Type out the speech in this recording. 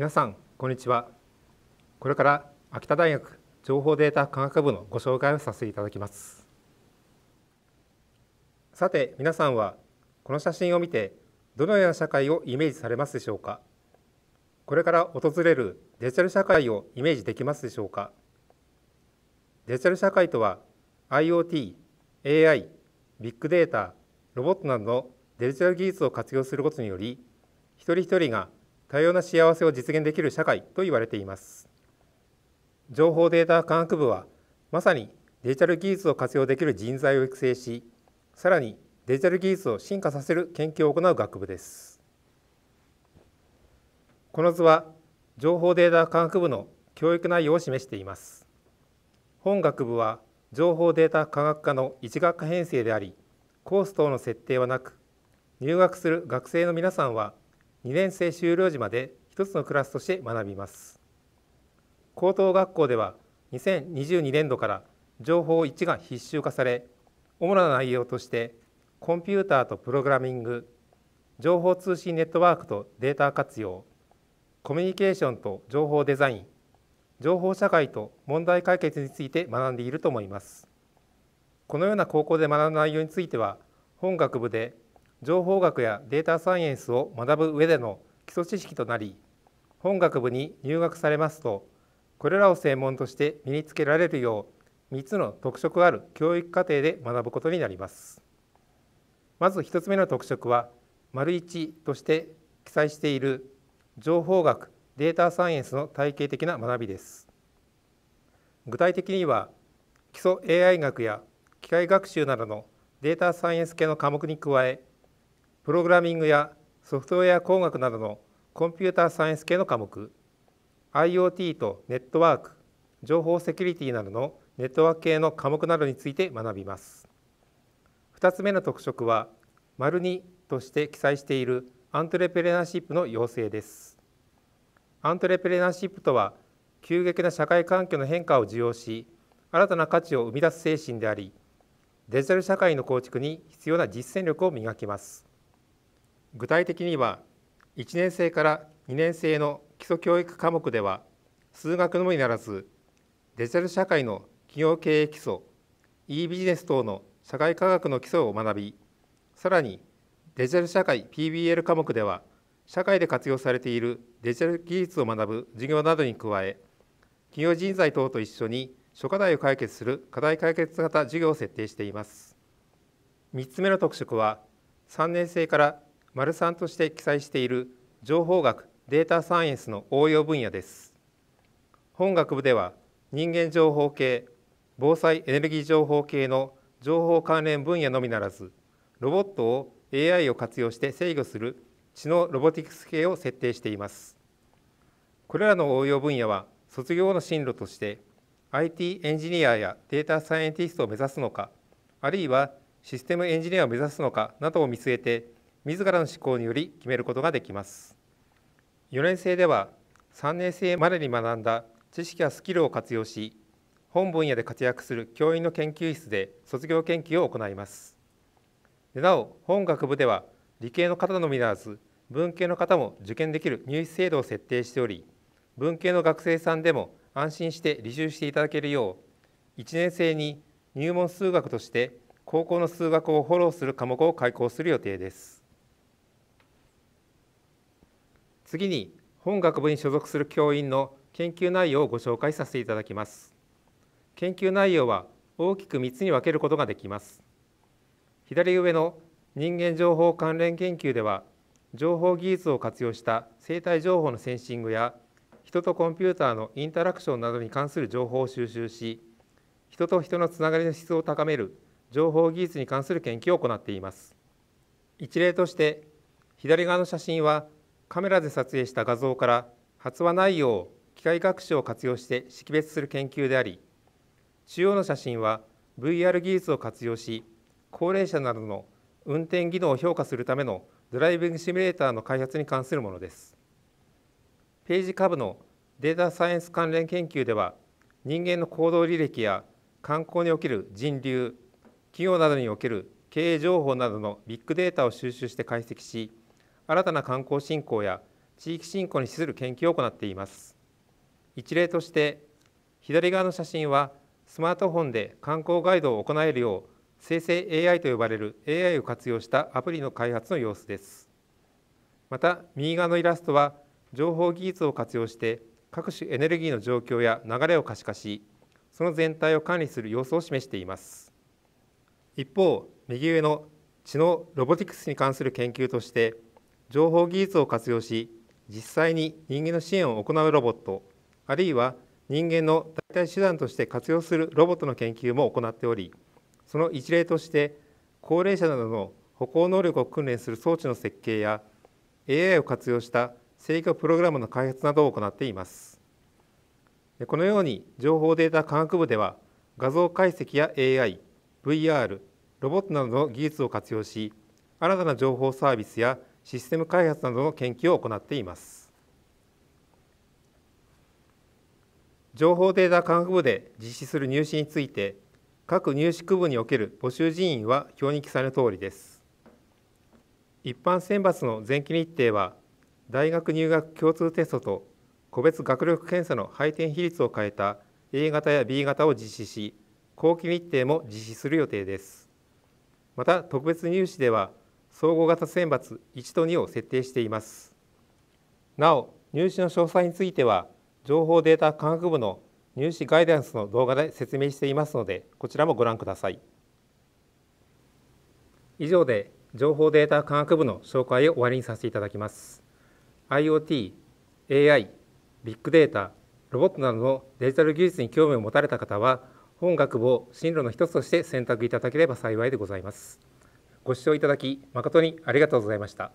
皆さんこんにちはこれから秋田大学情報データ科学部のご紹介をさせていただきますさて皆さんはこの写真を見てどのような社会をイメージされますでしょうかこれから訪れるデジタル社会をイメージできますでしょうかデジタル社会とは IoT、AI、ビッグデータ、ロボットなどのデジタル技術を活用することにより一人一人が多様な幸せを実現できる社会と言われています情報データ科学部はまさにデジタル技術を活用できる人材を育成しさらにデジタル技術を進化させる研究を行う学部ですこの図は情報データ科学部の教育内容を示しています本学部は情報データ科学科の一学科編成でありコース等の設定はなく入学する学生の皆さんは2年生終了時まで一つのクラスとして学びます高等学校では2022年度から情報1が必修化され主な内容としてコンピューターとプログラミング情報通信ネットワークとデータ活用コミュニケーションと情報デザイン情報社会と問題解決について学んでいると思いますこのような高校で学んだ内容については本学部で情報学やデータサイエンスを学ぶ上での基礎知識となり本学部に入学されますとこれらを専門として身につけられるよう3つの特色ある教育課程で学ぶことになりますまず1つ目の特色は丸1として記載している情報学データサイエンスの体系的な学びです具体的には基礎 AI 学や機械学習などのデータサイエンス系の科目に加えプログラミングやソフトウェア工学などのコンピューターサイエンス系の科目 IoT とネットワーク情報セキュリティなどのネットワーク系の科目などについて学びます2つ目の特色は丸2として記載しているアントレプレナーシップの要請ですアントレプレナーシップとは急激な社会環境の変化を受容し新たな価値を生み出す精神でありデジタル社会の構築に必要な実践力を磨きます具体的には1年生から2年生の基礎教育科目では数学のみならずデジタル社会の企業経営基礎 e ビジネス等の社会科学の基礎を学びさらにデジタル社会 PBL 科目では社会で活用されているデジタル技術を学ぶ授業などに加え企業人材等と一緒に諸課題を解決する課題解決型授業を設定しています3つ目の特色は3年生から丸三として記載している情報学データサイエンスの応用分野です本学部では人間情報系防災エネルギー情報系の情報関連分野のみならずロボットを AI を活用して制御する知能ロボティクス系を設定していますこれらの応用分野は卒業の進路として IT エンジニアやデータサイエンティストを目指すのかあるいはシステムエンジニアを目指すのかなどを見据えて自らの思考により決めることができます4年生では3年生までに学んだ知識やスキルを活用し本分野で活躍する教員の研究室で卒業研究を行いますなお本学部では理系の方のみならず文系の方も受験できる入試制度を設定しており文系の学生さんでも安心して履修していただけるよう1年生に入門数学として高校の数学をフォローする科目を開講する予定です次に本学部に所属する教員の研究内容をご紹介させていただきます研究内容は大きく3つに分けることができます左上の人間情報関連研究では情報技術を活用した生体情報のセンシングや人とコンピューターのインタラクションなどに関する情報を収集し人と人のつながりの質を高める情報技術に関する研究を行っています一例として左側の写真はカメラで撮影した画像から発話内容を機械学習を活用して識別する研究であり中央の写真は VR 技術を活用し高齢者などの運転技能を評価するためのドライビングシミュレーターの開発に関するものですページ下部のデータサイエンス関連研究では人間の行動履歴や観光における人流企業などにおける経営情報などのビッグデータを収集して解析し新たな観光振興や地域振興に資する研究を行っています一例として左側の写真はスマートフォンで観光ガイドを行えるよう生成 AI と呼ばれる AI を活用したアプリの開発の様子ですまた右側のイラストは情報技術を活用して各種エネルギーの状況や流れを可視化しその全体を管理する様子を示しています一方右上の知能ロボティクスに関する研究として情報技術を活用し実際に人間の支援を行うロボットあるいは人間の代替手段として活用するロボットの研究も行っておりその一例として高齢者などの歩行能力を訓練する装置の設計や AI を活用した制御プログラムの開発などを行っていますこのように情報データ科学部では画像解析や AI、VR、ロボットなどの技術を活用し新たな情報サービスやシステム開発などの研究を行っています情報データ科学部で実施する入試について各入試区分における募集人員は表に記載の通りです一般選抜の前期日程は大学入学共通テストと個別学力検査の配点比率を変えた A 型や B 型を実施し後期日程も実施する予定ですまた特別入試では総合型選抜1と2を設定していますなお入試の詳細については情報データ科学部の入試ガイダンスの動画で説明していますのでこちらもご覧ください以上で情報データ科学部の紹介を終わりにさせていただきます IoT、AI、ビッグデータ、ロボットなどのデジタル技術に興味を持たれた方は本学部を進路の一つとして選択いただければ幸いでございます。ご視聴いただき誠にありがとうございました。